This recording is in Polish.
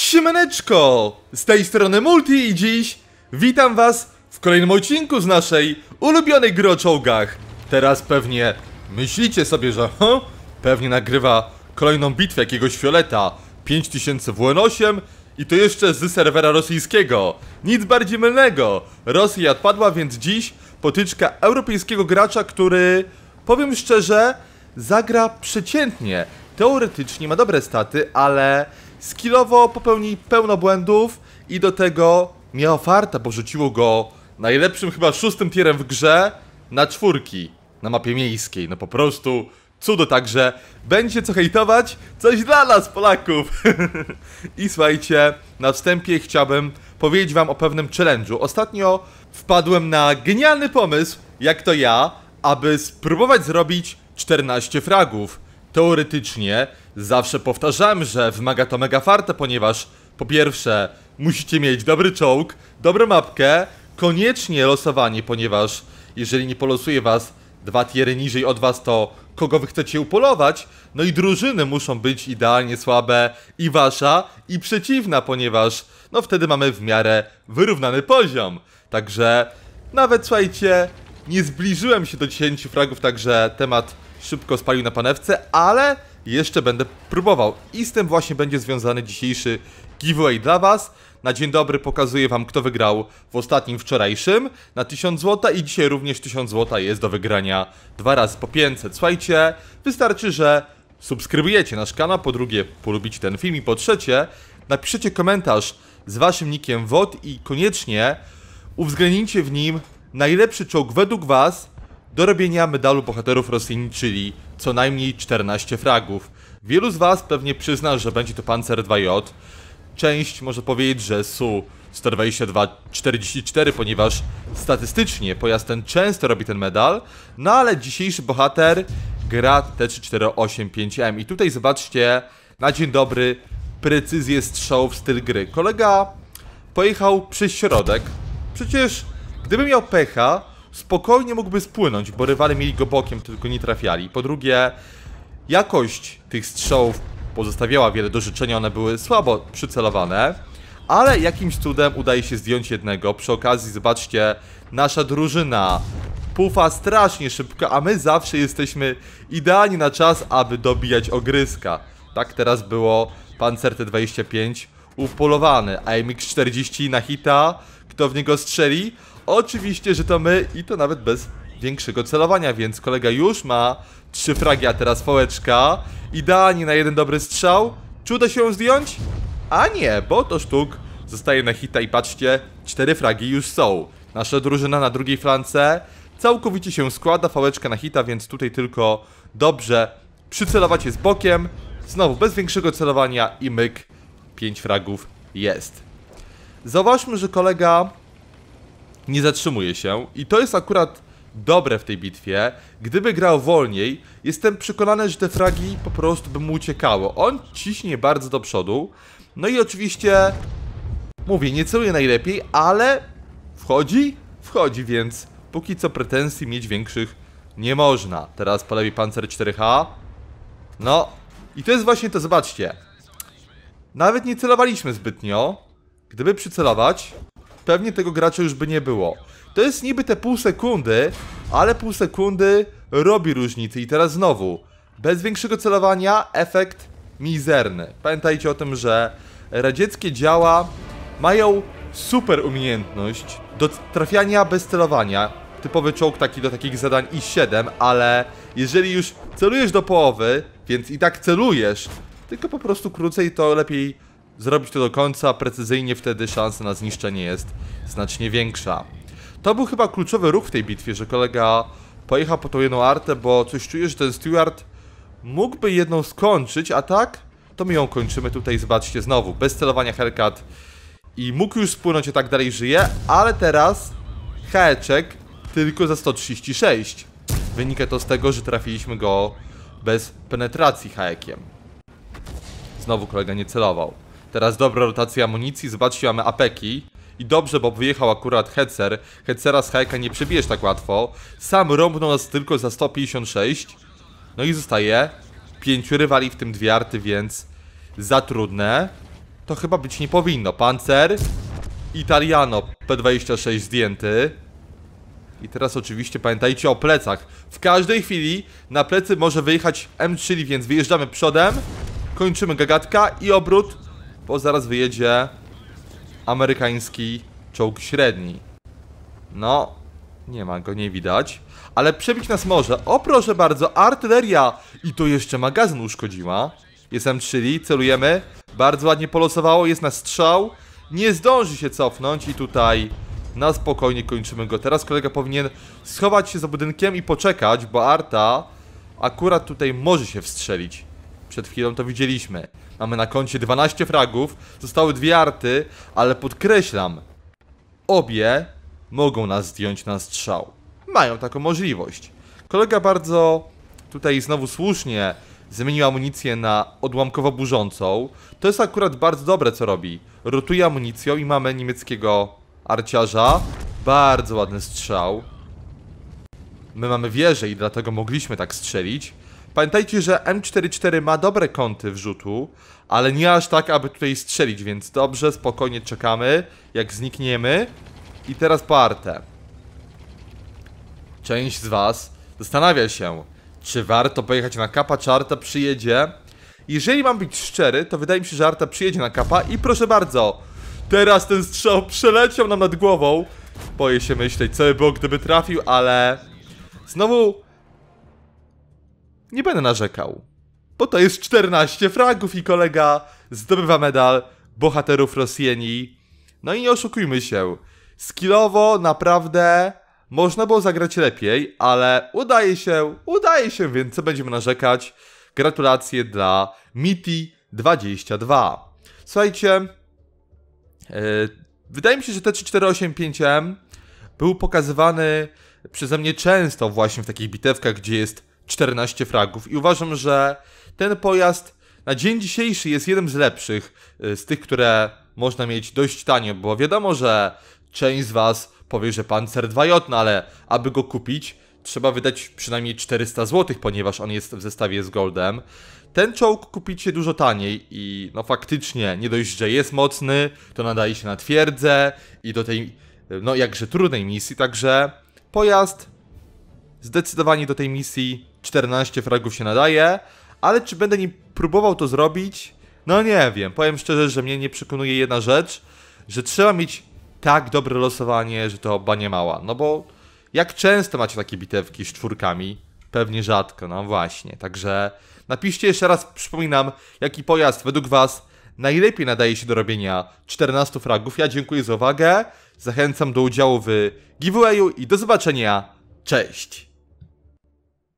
Siemaneczko! Z tej strony Multi i dziś witam was w kolejnym odcinku z naszej ulubionej gry o czołgach. Teraz pewnie myślicie sobie, że huh, pewnie nagrywa kolejną bitwę jakiegoś Fioleta 5000 WN8 i to jeszcze z serwera rosyjskiego. Nic bardziej mylnego. Rosja odpadła, więc dziś potyczka europejskiego gracza, który, powiem szczerze, zagra przeciętnie. Teoretycznie ma dobre staty, ale skillowo popełnił pełno błędów i do tego miał farta, bo rzuciło go najlepszym chyba szóstym tierem w grze na czwórki na mapie miejskiej. No po prostu cudo, także będzie co hejtować, coś dla nas Polaków. I słuchajcie, na wstępie chciałbym powiedzieć wam o pewnym challenge'u. Ostatnio wpadłem na genialny pomysł, jak to ja, aby spróbować zrobić 14 fragów teoretycznie zawsze powtarzam, że wymaga to mega farta, ponieważ po pierwsze musicie mieć dobry czołg, dobrą mapkę, koniecznie losowanie, ponieważ jeżeli nie polosuje was dwa tiery niżej od was, to kogo wy chcecie upolować, no i drużyny muszą być idealnie słabe i wasza, i przeciwna, ponieważ no wtedy mamy w miarę wyrównany poziom. Także nawet słuchajcie, nie zbliżyłem się do 10 fragów, także temat szybko spalił na panewce, ale jeszcze będę próbował. I z tym właśnie będzie związany dzisiejszy giveaway dla Was. Na dzień dobry pokazuję Wam, kto wygrał w ostatnim wczorajszym na 1000 zł i dzisiaj również 1000 zł jest do wygrania dwa razy po 500. Słuchajcie, wystarczy, że subskrybujecie nasz kanał, po drugie polubicie ten film i po trzecie napiszecie komentarz z Waszym nikiem WOD i koniecznie uwzględnijcie w nim najlepszy czołg według Was do robienia medalu bohaterów Rossini, czyli co najmniej 14 fragów. Wielu z Was pewnie przyzna, że będzie to Panzer 2J. Część może powiedzieć, że Su 122-44, ponieważ statystycznie pojazd ten często robi ten medal, no ale dzisiejszy bohater gra T3485M i tutaj zobaczcie na dzień dobry precyzję strzałów styl gry. Kolega pojechał przez środek. Przecież gdyby miał pecha, spokojnie mógłby spłynąć, bo rywale mieli go bokiem, tylko nie trafiali. Po drugie, jakość tych strzałów pozostawiała wiele do życzenia, one były słabo przycelowane. Ale jakimś cudem udaje się zdjąć jednego. Przy okazji, zobaczcie, nasza drużyna pufa strasznie szybko, a my zawsze jesteśmy idealni na czas, aby dobijać ogryska. Tak teraz było Pancer T25 upolowany, AMX-40 na hita, kto w niego strzeli. Oczywiście, że to my i to nawet bez większego celowania, więc kolega już ma trzy fragi, a teraz fałeczka. Idealnie na jeden dobry strzał. Czy uda się ją zdjąć? A nie, bo to sztuk zostaje na hita i patrzcie, cztery fragi już są. Nasza drużyna na drugiej flance całkowicie się składa, fałeczka na hita, więc tutaj tylko dobrze przycelować jest bokiem. Znowu bez większego celowania i myk, pięć fragów jest. Zauważmy, że kolega nie zatrzymuje się i to jest akurat dobre w tej bitwie. Gdyby grał wolniej, jestem przekonany, że te fragi po prostu by mu uciekały. On ciśnie bardzo do przodu. No i oczywiście, mówię, nie celuje najlepiej, ale wchodzi? Wchodzi, więc póki co pretensji mieć większych nie można. Teraz po lewej pancer 4H. No i to jest właśnie to, zobaczcie. Nawet nie celowaliśmy zbytnio. Gdyby przycelować, pewnie tego gracza już by nie było. To jest niby te pół sekundy, ale pół sekundy robi różnicę. I teraz znowu, bez większego celowania efekt mizerny. Pamiętajcie o tym, że radzieckie działa mają super umiejętność do trafiania bez celowania. Typowy czołg taki do takich zadań I-7, ale jeżeli już celujesz do połowy, więc i tak celujesz, tylko po prostu krócej to lepiej zrobić to do końca precyzyjnie, wtedy szansa na zniszczenie jest znacznie większa. To był chyba kluczowy ruch w tej bitwie, że kolega pojechał po tą jedną artę, bo coś czuję, że ten Steward mógłby jedną skończyć, a tak? To my ją kończymy tutaj, zobaczcie, znowu, bez celowania Hellcat. I mógł już spłynąć, a tak dalej żyje, ale teraz Heczek tylko za 136. Wynika to z tego, że trafiliśmy go bez penetracji haekiem. Znowu kolega nie celował. Teraz dobra rotacja amunicji, zobaczcie, mamy apeki. I dobrze, bo wyjechał akurat Hetzer. Hetzera z Hajka nie przebijesz tak łatwo. Sam rąbnął nas tylko za 156. No i zostaje pięciu rywali, w tym dwie arty, więc za trudne. To chyba być nie powinno. Pancer, Italiano P26 zdjęty. I teraz oczywiście pamiętajcie o plecach. W każdej chwili na plecy może wyjechać M3, więc wyjeżdżamy przodem. Kończymy gagatka i obrót bo zaraz wyjedzie amerykański czołg średni. No, nie ma go, nie widać. Ale przebić nas może. O proszę bardzo, artyleria! I to jeszcze magazyn uszkodziła. Jest M3, celujemy. Bardzo ładnie polosowało, jest na strzał. Nie zdąży się cofnąć i tutaj na spokojnie kończymy go. Teraz kolega powinien schować się za budynkiem i poczekać, bo Arta akurat tutaj może się wstrzelić przed chwilą, to widzieliśmy. Mamy na koncie 12 fragów, zostały dwie arty, ale podkreślam, obie mogą nas zdjąć na strzał. Mają taką możliwość. Kolega bardzo tutaj znowu słusznie zmienił amunicję na odłamkowo burzącą. To jest akurat bardzo dobre co robi. Rotuje amunicją i mamy niemieckiego arciarza. Bardzo ładny strzał. My mamy wieżę i dlatego mogliśmy tak strzelić. Pamiętajcie, że M44 ma dobre kąty wrzutu, ale nie aż tak, aby tutaj strzelić, więc dobrze, spokojnie czekamy, jak znikniemy. I teraz parte. Część z was zastanawia się, czy warto pojechać na kapa, czy Arta przyjedzie. Jeżeli mam być szczery, to wydaje mi się, że Arta przyjedzie na kapa i proszę bardzo, teraz ten strzał przeleciał nam nad głową. Boję się myśleć, co by było, gdyby trafił, ale... Znowu nie będę narzekał. Bo to jest 14 fragów i kolega zdobywa medal bohaterów Rosjeni. No i nie oszukujmy się. Skillowo naprawdę można było zagrać lepiej, ale udaje się, udaje się, więc co będziemy narzekać? Gratulacje dla Miti22. Słuchajcie, yy, wydaje mi się, że T3485M był pokazywany przeze mnie często właśnie w takich bitewkach, gdzie jest 14 fragów i uważam, że ten pojazd na dzień dzisiejszy jest jednym z lepszych y, z tych, które można mieć dość tanio, bo wiadomo, że część z Was powie, że Panzer 2J, no ale aby go kupić, trzeba wydać przynajmniej 400 zł, ponieważ on jest w zestawie z Goldem. Ten czołg kupicie dużo taniej i no faktycznie, nie dość, że jest mocny, to nadaje się na twierdzę i do tej, y, no jakże trudnej misji, także pojazd zdecydowanie do tej misji 14 fragów się nadaje, ale czy będę nim próbował to zrobić? No nie wiem, powiem szczerze, że mnie nie przekonuje jedna rzecz, że trzeba mieć tak dobre losowanie, że to oba nie mała. No bo jak często macie takie bitewki z czwórkami? Pewnie rzadko, no właśnie. Także napiszcie jeszcze raz, przypominam, jaki pojazd według Was najlepiej nadaje się do robienia 14 fragów. Ja dziękuję za uwagę, zachęcam do udziału w giveawayu i do zobaczenia. Cześć!